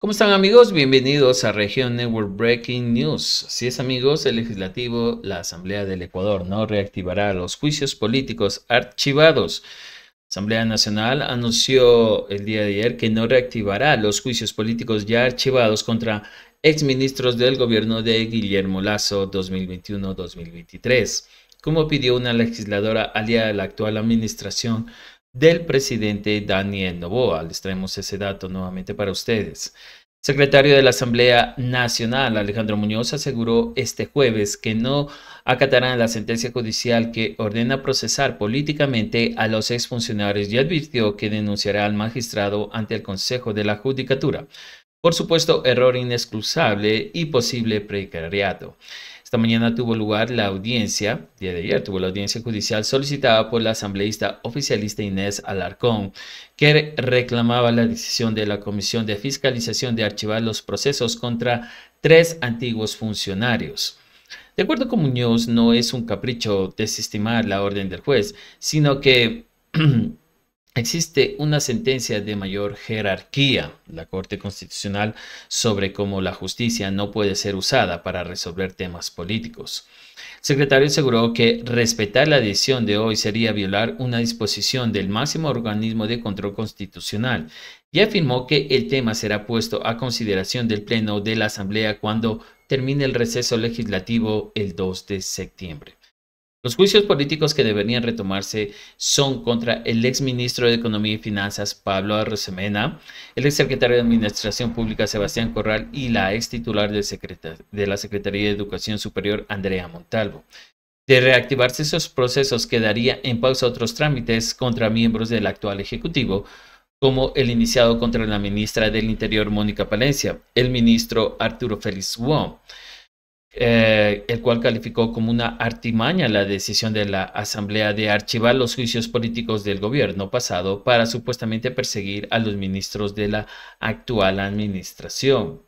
¿Cómo están amigos? Bienvenidos a Región Network Breaking News. Si es amigos, el legislativo, la Asamblea del Ecuador no reactivará los juicios políticos archivados. Asamblea Nacional anunció el día de ayer que no reactivará los juicios políticos ya archivados contra exministros del gobierno de Guillermo Lazo 2021-2023, como pidió una legisladora aliada a la actual administración del presidente Daniel Novoa. Les traemos ese dato nuevamente para ustedes. Secretario de la Asamblea Nacional, Alejandro Muñoz, aseguró este jueves que no acatará la sentencia judicial que ordena procesar políticamente a los exfuncionarios y advirtió que denunciará al magistrado ante el Consejo de la Judicatura. Por supuesto, error inexcusable y posible precariato. Esta mañana tuvo lugar la audiencia, día de ayer tuvo la audiencia judicial solicitada por la asambleísta oficialista Inés Alarcón, que reclamaba la decisión de la Comisión de Fiscalización de archivar los procesos contra tres antiguos funcionarios. De acuerdo con Muñoz, no es un capricho desestimar la orden del juez, sino que Existe una sentencia de mayor jerarquía, la Corte Constitucional, sobre cómo la justicia no puede ser usada para resolver temas políticos. El secretario aseguró que respetar la decisión de hoy sería violar una disposición del máximo organismo de control constitucional y afirmó que el tema será puesto a consideración del Pleno de la Asamblea cuando termine el receso legislativo el 2 de septiembre. Los juicios políticos que deberían retomarse son contra el exministro de Economía y Finanzas Pablo Arrozemena, el exsecretario de Administración Pública Sebastián Corral y la ex titular de la Secretaría de Educación Superior Andrea Montalvo. De reactivarse esos procesos, quedaría en pausa otros trámites contra miembros del actual Ejecutivo, como el iniciado contra la ministra del Interior Mónica Palencia, el ministro Arturo Félix Wong. Eh, el cual calificó como una artimaña la decisión de la Asamblea de archivar los juicios políticos del gobierno pasado para supuestamente perseguir a los ministros de la actual administración.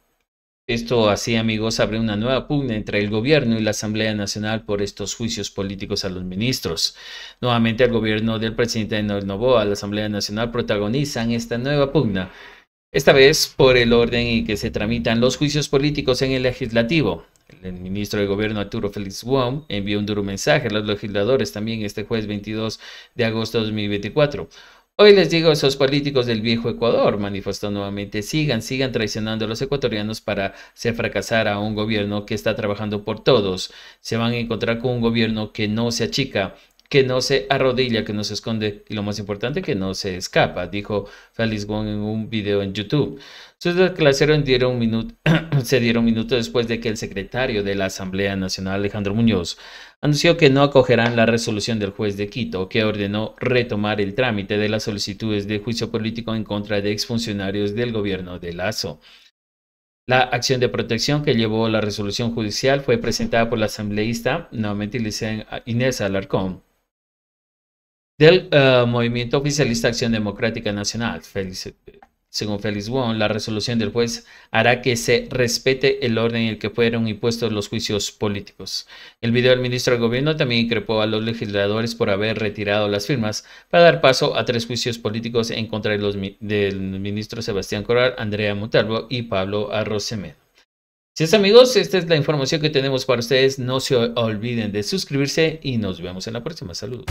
Esto así, amigos, abre una nueva pugna entre el gobierno y la Asamblea Nacional por estos juicios políticos a los ministros. Nuevamente, el gobierno del presidente de Novoa, la Asamblea Nacional, protagonizan esta nueva pugna, esta vez por el orden en que se tramitan los juicios políticos en el legislativo. El ministro de Gobierno Arturo Félix Guam envió un duro mensaje a los legisladores también este jueves 22 de agosto de 2024. Hoy les digo a esos políticos del viejo Ecuador, manifestó nuevamente, sigan, sigan traicionando a los ecuatorianos para hacer fracasar a un gobierno que está trabajando por todos. Se van a encontrar con un gobierno que no se achica, que no se arrodilla, que no se esconde y lo más importante, que no se escapa, dijo Félix Wong en un video en YouTube. Sus declaraciones dieron minuto, se dieron minutos después de que el secretario de la Asamblea Nacional, Alejandro Muñoz, anunció que no acogerán la resolución del juez de Quito, que ordenó retomar el trámite de las solicitudes de juicio político en contra de exfuncionarios del gobierno de Lazo. La acción de protección que llevó la resolución judicial fue presentada por la asambleísta, nuevamente Inés Alarcón, del eh, Movimiento Oficialista Acción Democrática Nacional. según Félix Wong, la resolución del juez hará que se respete el orden en el que fueron impuestos los juicios políticos. El video del ministro del Gobierno también increpó a los legisladores por haber retirado las firmas para dar paso a tres juicios políticos en contra del ministro Sebastián Corral, Andrea Montalvo y Pablo Arrocemedo. Si es amigos, esta es la información que tenemos para ustedes. No se olviden de suscribirse y nos vemos en la próxima. Saludos.